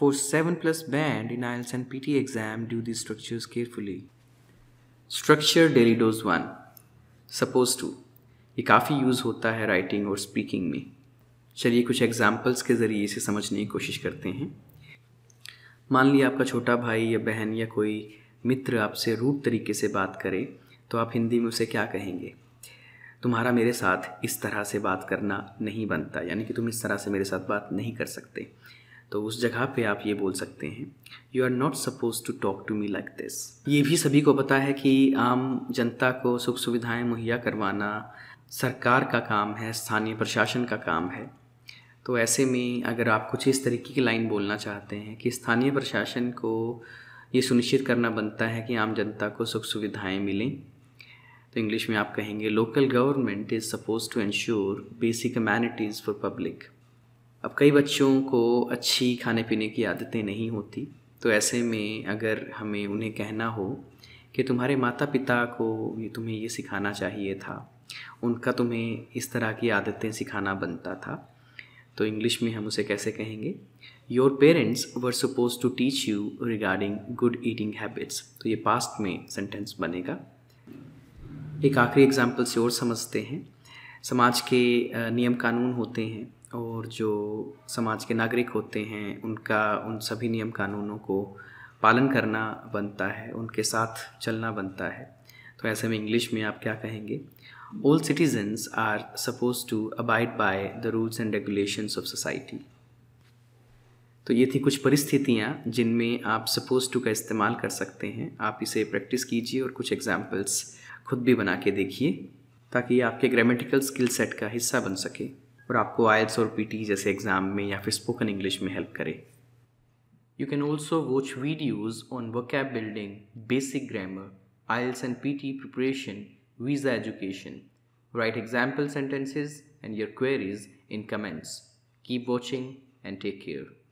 For 7 plus band in IELTS and PT exam, do these structures carefully. Structure daily dose 1. Suppose to. ये काफ़ी use होता है writing और speaking में चलिए कुछ एग्जाम्पल्स के ज़रिए इसे समझने की कोशिश करते हैं मान लिया आपका छोटा भाई या बहन या कोई मित्र आपसे रूट तरीके से बात करे तो आप हिंदी में उसे क्या कहेंगे तुम्हारा मेरे साथ इस तरह से बात करना नहीं बनता यानी कि तुम इस तरह से मेरे साथ बात नहीं कर सकते तो उस जगह पे आप ये बोल सकते हैं you are not suppose to talk to me like this ये भी सभी को पता है कि आम जनता को सुख सुविधाएं मुहैया करवाना सरकार का काम है स्थानीय प्रशासन का काम है तो ऐसे में अगर आप कुछ इस तरीके की लाइन बोलना चाहते हैं कि स्थानीय प्रशासन को ये सुनिश्चित करना बनता है कि आम जनता को सुख सुविधाएं मिलें तो इंग्लिश में आप कहेंगे local government is suppose to ensure basic amenities for public अब कई बच्चों को अच्छी खाने पीने की आदतें नहीं होती तो ऐसे में अगर हमें उन्हें कहना हो कि तुम्हारे माता पिता को ये तुम्हें ये सिखाना चाहिए था उनका तुम्हें इस तरह की आदतें सिखाना बनता था तो इंग्लिश में हम उसे कैसे कहेंगे your parents were suppose to teach you regarding good eating habits तो ये पास्ट में सेंटेंस बनेगा एक आखिरी एग्जाम्पल से और समझते हैं समाज के नियम कानून होते हैं और जो समाज के नागरिक होते हैं उनका उन सभी नियम कानूनों को पालन करना बनता है उनके साथ चलना बनता है तो ऐसे में इंग्लिश में आप क्या कहेंगे all citizens are suppose to abide by the rules and regulations of society तो ये थी कुछ परिस्थितियाँ जिनमें आप सपोज टू का इस्तेमाल कर सकते हैं आप इसे प्रैक्टिस कीजिए और कुछ एग्जाम्पल्स खुद भी बना के देखिए ताकि ये आपके ग्रामेटिकल स्किल सेट का हिस्सा बन सके और आपको आयल्स और पी जैसे एग्ज़ाम में या फिर स्पोकन इंग्लिश में हेल्प करे you can also watch videos on vocab building basic grammar IELTS and P T preparation visa education write example sentences and your queries in comments keep watching and take care